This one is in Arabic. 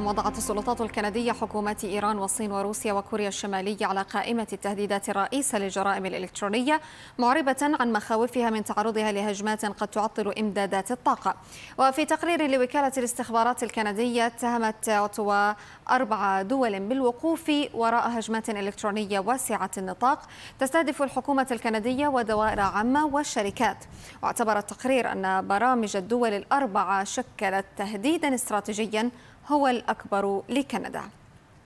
لكم وضعت السلطات الكندية حكومات إيران والصين وروسيا وكوريا الشمالية على قائمة التهديدات الرئيسة للجرائم الإلكترونية معربة عن مخاوفها من تعرضها لهجمات قد تعطل إمدادات الطاقة وفي تقرير لوكالة الاستخبارات الكندية اتهمت أوتوا أربع دول بالوقوف وراء هجمات إلكترونية واسعة النطاق تستهدف الحكومة الكندية ودوائر عامة والشركات واعتبر التقرير أن برامج الدول الأربعة شكلت تهديدا استراتيجيا هو الأكبر لكندا